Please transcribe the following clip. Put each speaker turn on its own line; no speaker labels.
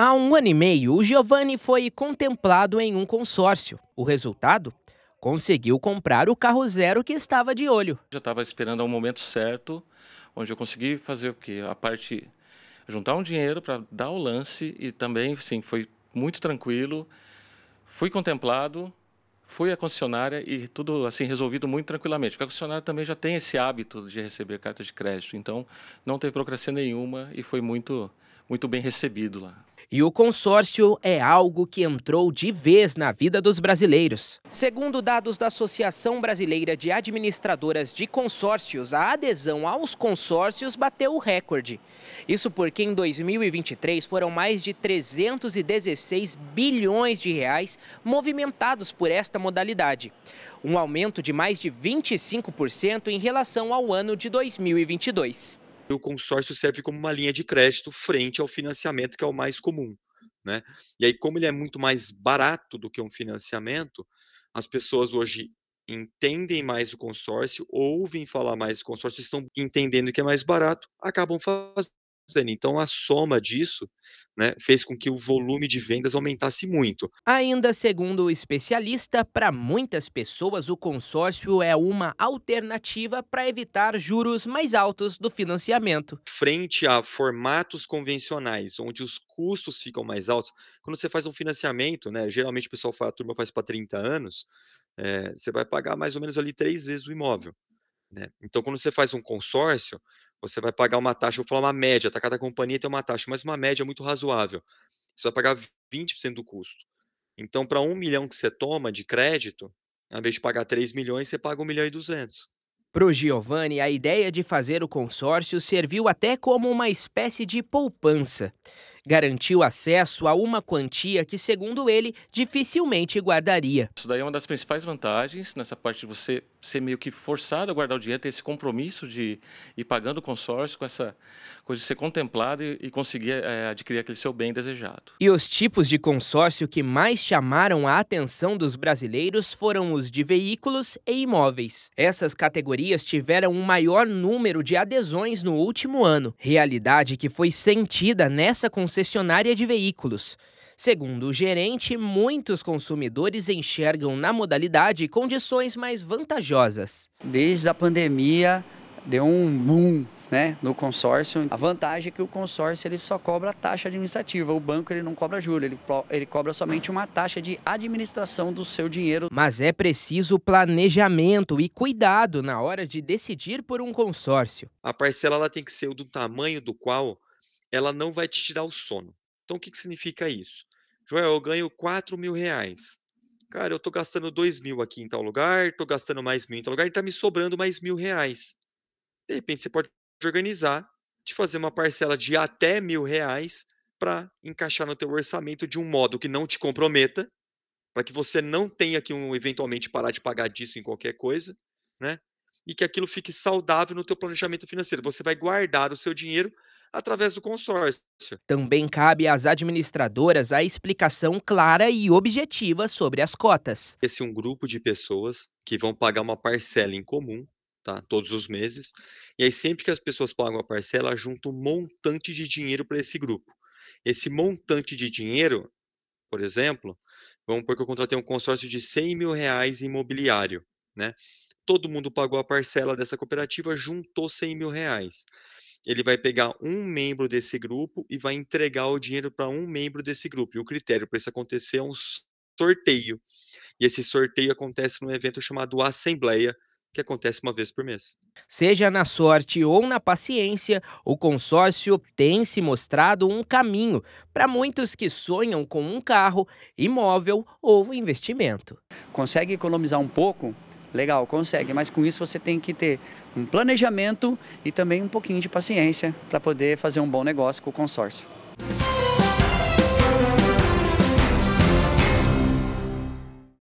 Há um ano e meio, o Giovanni foi contemplado em um consórcio. O resultado? Conseguiu comprar o carro zero que estava de olho.
Já estava esperando ao momento certo, onde eu consegui fazer o quê? A parte juntar um dinheiro para dar o lance e também, sim, foi muito tranquilo. Fui contemplado, fui à concessionária e tudo assim resolvido muito tranquilamente. Porque a concessionária também já tem esse hábito de receber cartas de crédito, então não teve burocracia nenhuma e foi muito muito bem recebido lá.
E o consórcio é algo que entrou de vez na vida dos brasileiros. Segundo dados da Associação Brasileira de Administradoras de Consórcios, a adesão aos consórcios bateu o recorde. Isso porque em 2023 foram mais de 316 bilhões de reais movimentados por esta modalidade, um aumento de mais de 25% em relação ao ano de
2022. O consórcio serve como uma linha de crédito frente ao financiamento, que é o mais comum. Né? E aí, como ele é muito mais barato do que um financiamento, as pessoas hoje entendem mais o consórcio, ouvem falar mais do consórcio, estão entendendo que é mais barato, acabam fazendo então, a soma disso né, fez com que o volume de vendas aumentasse muito.
Ainda segundo o especialista, para muitas pessoas o consórcio é uma alternativa para evitar juros mais
altos do financiamento. Frente a formatos convencionais, onde os custos ficam mais altos, quando você faz um financiamento, né, geralmente o pessoal faz a turma faz para 30 anos, é, você vai pagar mais ou menos ali três vezes o imóvel. Né? Então, quando você faz um consórcio, você vai pagar uma taxa, vou falar uma média, tá? Cada companhia tem uma taxa, mas uma média é muito razoável. Você vai pagar 20% do custo. Então, para um milhão que você toma de crédito, ao invés de pagar 3 milhões, você paga 1 milhão e 200.
Para o Giovanni, a ideia de fazer o consórcio serviu até como uma espécie de poupança garantiu acesso a uma quantia que, segundo ele, dificilmente guardaria.
Isso daí é uma das principais vantagens nessa parte de você ser meio que forçado a guardar o dinheiro, ter esse compromisso de ir pagando o consórcio com essa coisa de ser contemplado e, conseguir é, adquirir aquele seu bem desejado.
E os tipos de consórcio que mais chamaram a atenção dos brasileiros foram os de veículos e imóveis. Essas categorias tiveram um maior número de adesões no último ano, realidade que foi sentida nessa concessão concessionária de veículos. Segundo o gerente, muitos consumidores enxergam na modalidade condições mais vantajosas. Desde a pandemia, deu um boom né, no consórcio. A vantagem é que o consórcio ele só cobra taxa administrativa, o banco ele não cobra juro, ele, ele cobra somente uma taxa de administração do seu dinheiro. Mas é preciso planejamento e cuidado na hora de decidir por um consórcio.
A parcela ela tem que ser do tamanho do qual ela não vai te tirar o sono. Então, o que, que significa isso? Joel, eu ganho 4 mil reais. Cara, eu estou gastando 2 mil aqui em tal lugar, estou gastando mais mil em tal lugar, e tá me sobrando mais mil reais. De repente, você pode organizar, de fazer uma parcela de até mil reais para encaixar no teu orçamento de um modo que não te comprometa, para que você não tenha que um, eventualmente parar de pagar disso em qualquer coisa, né? E que aquilo fique saudável no teu planejamento financeiro. Você vai guardar o seu dinheiro através do consórcio.
Também cabe às administradoras a explicação clara e objetiva sobre as cotas.
Esse é um grupo de pessoas que vão pagar uma parcela em comum, tá? Todos os meses. E aí sempre que as pessoas pagam a parcela, junta um montante de dinheiro para esse grupo. Esse montante de dinheiro, por exemplo, vamos porque eu contratei um consórcio de 100 mil reais imobiliário, né? todo mundo pagou a parcela dessa cooperativa, juntou 100 mil reais. Ele vai pegar um membro desse grupo e vai entregar o dinheiro para um membro desse grupo. E o critério para isso acontecer é um sorteio. E esse sorteio acontece num evento chamado Assembleia, que acontece uma vez por mês.
Seja na sorte ou na paciência, o consórcio tem se mostrado um caminho para muitos que sonham com um carro, imóvel ou investimento. Consegue economizar um pouco Legal, consegue, mas com isso você tem que ter um planejamento e também um pouquinho de paciência para poder fazer um bom negócio com o consórcio.